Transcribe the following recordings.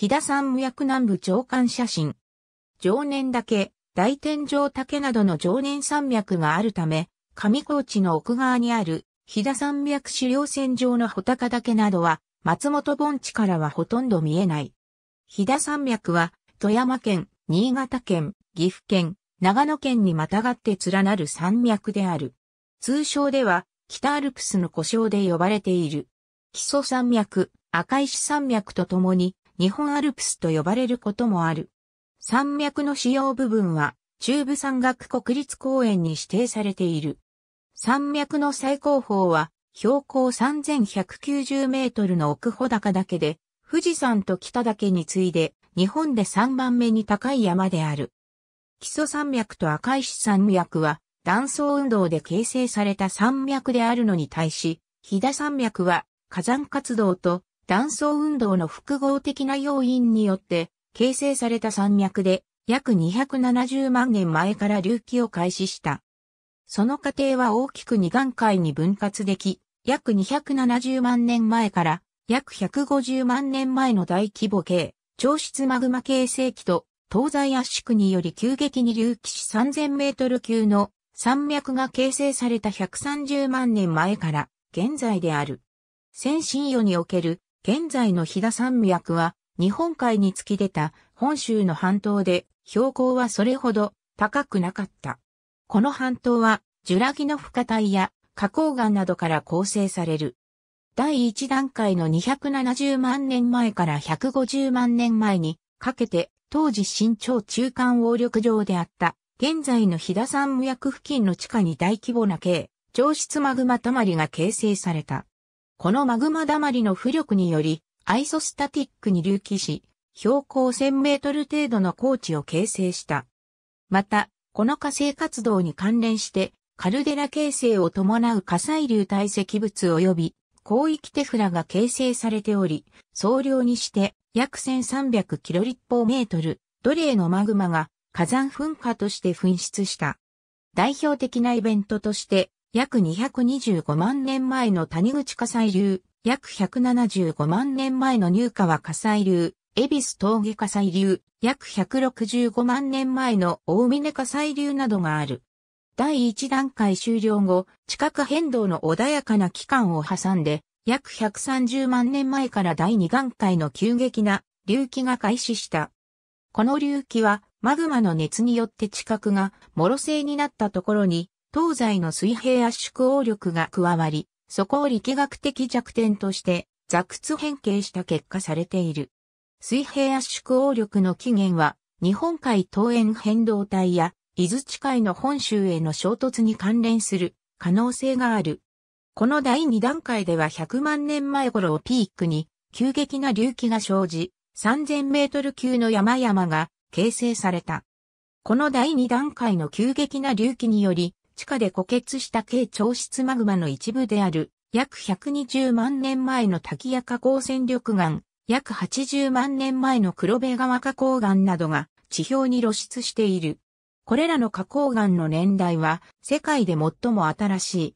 飛田山無役南部長官写真。常年岳、大天井岳などの常年山脈があるため、上高地の奥側にある飛田山脈狩猟線上の穂高岳などは、松本盆地からはほとんど見えない。飛田山脈は、富山県、新潟県、岐阜県、長野県にまたがって連なる山脈である。通称では、北アルプスの故障で呼ばれている。基礎山脈、赤石山脈とともに、日本アルプスと呼ばれることもある。山脈の主要部分は中部山岳国立公園に指定されている。山脈の最高峰は標高3190メートルの奥穂高だけで、富士山と北岳に次いで日本で3番目に高い山である。基礎山脈と赤石山脈は断層運動で形成された山脈であるのに対し、飛騨山脈は火山活動と断層運動の複合的な要因によって形成された山脈で約270万年前から隆起を開始した。その過程は大きく二段階に分割でき、約270万年前から約150万年前の大規模系、超質マグマ形成期と東西圧縮により急激に隆起し3000メートル級の山脈が形成された130万年前から現在である。先進予における現在の飛騨山脈は日本海に突き出た本州の半島で標高はそれほど高くなかった。この半島はジュラギの深帯や花崗岩などから構成される。第1段階の270万年前から150万年前にかけて当時新潮中間応力場であった現在の飛騨山脈付近の地下に大規模な軽上質マグマたまりが形成された。このマグマだまりの浮力により、アイソスタティックに隆起し、標高1000メートル程度の高地を形成した。また、この火星活動に関連して、カルデラ形成を伴う火砕流堆積物及び広域テフラが形成されており、総量にして約1300キロ立方メートル、奴隷のマグマが火山噴火として噴出した。代表的なイベントとして、約225万年前の谷口火砕流、約175万年前の入川火砕流、恵比寿峠火砕流、約165万年前の大峰火砕流などがある。第1段階終了後、地殻変動の穏やかな期間を挟んで、約130万年前から第2段階の急激な隆起が開始した。この隆起はマグマの熱によって地殻がもろ性になったところに東西の水平圧縮応力が加わり、そこを力学的弱点として、座屈変形した結果されている。水平圧縮応力の起源は、日本海東円変動帯や、伊豆地海の本州への衝突に関連する可能性がある。この第2段階では100万年前頃をピークに、急激な隆起が生じ、3000メートル級の山々が形成された。この第2段階の急激な隆起により、地下で固結した軽潮質マグマの一部である、約120万年前の滝や加工戦力岩、約80万年前の黒部川加工岩などが地表に露出している。これらの加工岩の年代は世界で最も新しい。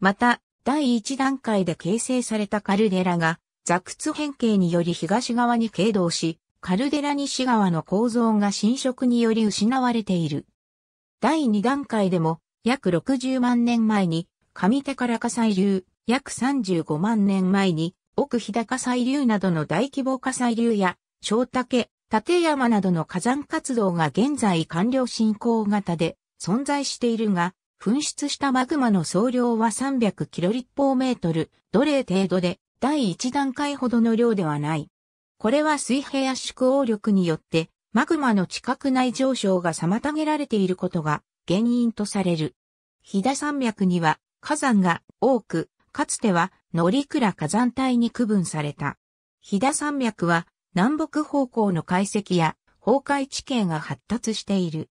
また、第1段階で形成されたカルデラが、座屈変形により東側に傾倒し、カルデラ西側の構造が侵食により失われている。第2段階でも約60万年前に、上手から火砕流、約35万年前に、奥日高砕流などの大規模火砕流や、小竹、立山などの火山活動が現在完了進行型で存在しているが、噴出したマグマの総量は300キロ立方メートル、奴隷程度で第1段階ほどの量ではない。これは水平圧縮応力によって、マグマの地殻内上昇が妨げられていることが原因とされる。飛騨山脈には火山が多く、かつては乗鞍火山帯に区分された。飛騨山脈は南北方向の解析や崩壊地形が発達している。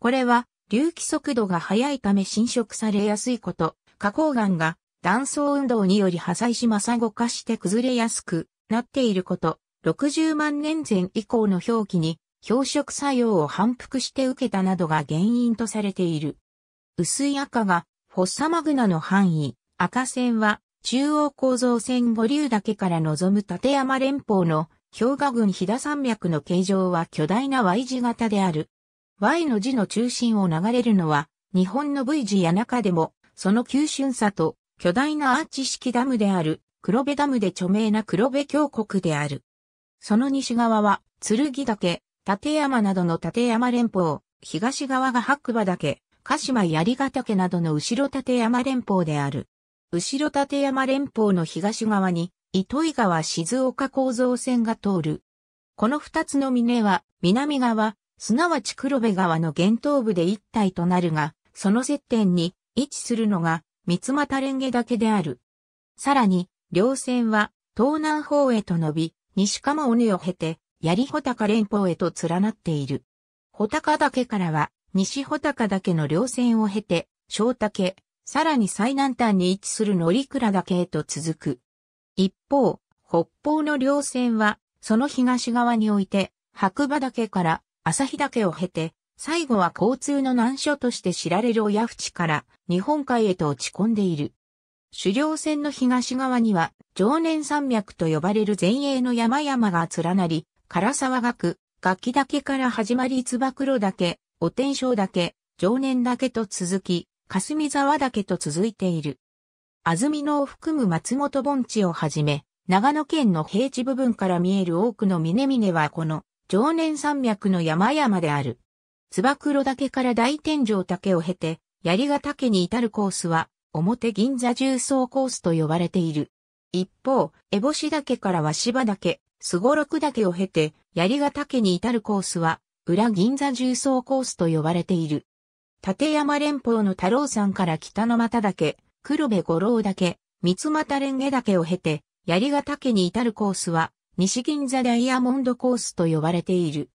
これは隆起速度が速いため侵食されやすいこと、花崗岩が断層運動により破砕し摩擦後化して崩れやすくなっていること、60万年前以降の表記に漂色作用を反復して受けたなどが原因とされている。薄い赤がフォッサマグナの範囲、赤線は中央構造線五竜岳から望む立山連峰の氷河群飛騨山脈の形状は巨大な Y 字型である。Y の字の中心を流れるのは日本の V 字や中でもその急峻さと巨大なアーチ式ダムである黒部ダムで著名な黒部峡谷である。その西側は剣岳、立山などの立山連峰、東側が白馬岳、鹿島槍ヶ岳などの後ろ立山連峰である。後ろ立山連峰の東側に、糸魚川静岡構造線が通る。この二つの峰は、南側、すなわち黒部川の源頭部で一体となるが、その接点に位置するのが、三俣蓮華岳である。さらに、両線は、東南方へと伸び、西鴨尾根を経て、槍穂高連峰へと連なっている。穂高岳からは、西穂高岳の稜線を経て、小岳、さらに最南端に位置する乗鞍岳へと続く。一方、北方の稜線は、その東側において、白馬岳から日岳を経て、最後は交通の難所として知られる親淵から日本海へと落ち込んでいる。主稜線の東側には常年山脈と呼ばれる前衛の山々が連なり、唐沢学、楽器岳から始まりつば黒岳、お天だ岳、常年岳と続き、霞沢岳と続いている。安曇野を含む松本盆地をはじめ、長野県の平地部分から見える多くの峰々はこの常年山脈の山々である。つば黒岳から大天井岳を経て、槍ヶ岳に至るコースは、表銀座重層コースと呼ばれている。一方、烏帽子岳から鷲羽岳、すごろく岳を経て、槍ヶ岳に至るコースは、裏銀座重層コースと呼ばれている。立山連峰の太郎山から北の又岳、黒部五郎岳、三又蓮華岳を経て、槍ヶ岳に至るコースは、西銀座ダイヤモンドコースと呼ばれている。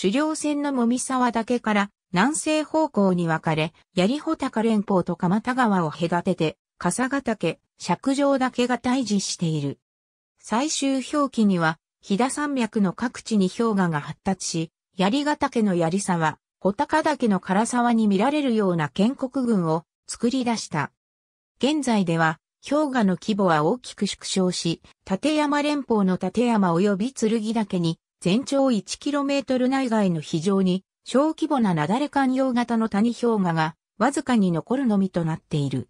狩猟船のもみ沢岳から南西方向に分かれ、槍穂高連峰と蒲田川を隔てて、笠ヶ岳、尺上岳が対峙している。最終表記には、飛騨山脈の各地に氷河が発達し、槍ヶ岳の槍沢、小高岳の唐沢に見られるような建国群を作り出した。現在では、氷河の規模は大きく縮小し、立山連峰の立山及び剣岳に、全長 1km 内外の非常に小規模な雪崩環用型の谷氷河がわずかに残るのみとなっている。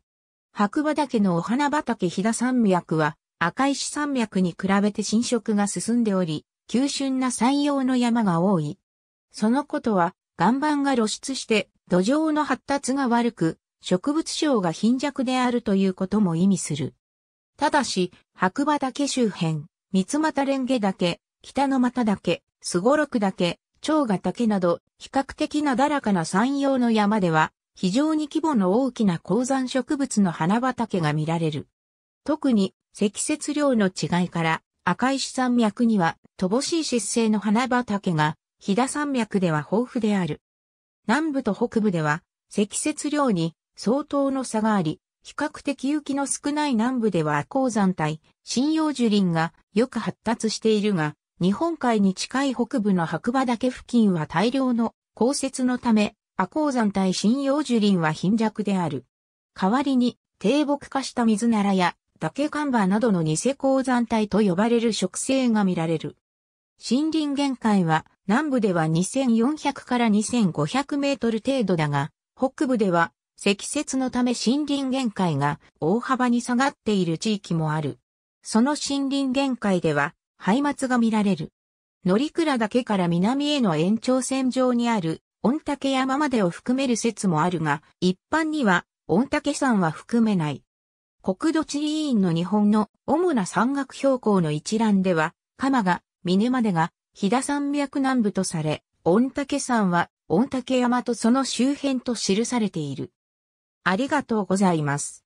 白馬岳のお花畑飛騨山脈は赤石山脈に比べて浸食が進んでおり、急峻な山陽の山が多い。そのことは、岩盤が露出して土壌の発達が悪く、植物症が貧弱であるということも意味する。ただし、白馬岳周辺、三股蓮華岳、北の又岳、すごろく岳、長ヶ岳など、比較的なだらかな山陽の山では、非常に規模の大きな鉱山植物の花畑が見られる。特に、積雪量の違いから赤石山脈には乏しい湿性の花畑が飛騨山脈では豊富である。南部と北部では積雪量に相当の差があり、比較的雪の少ない南部では鉱山帯、針葉樹林がよく発達しているが、日本海に近い北部の白馬岳付近は大量の降雪のため、亜鉱山帯針葉樹林は貧弱である。代わりに低木化した水ならや竹看板などの偽鉱山帯と呼ばれる植生が見られる。森林限界は南部では2400から2500メートル程度だが、北部では積雪のため森林限界が大幅に下がっている地域もある。その森林限界では廃末が見られる。乗倉岳から南への延長線上にある御嶽山までを含める説もあるが、一般には御嶽山は含めない。国土地理院の日本の主な山岳標高の一覧では、鎌が、峰までが、飛騨山脈南部とされ、御嶽山は、御嶽山とその周辺と記されている。ありがとうございます。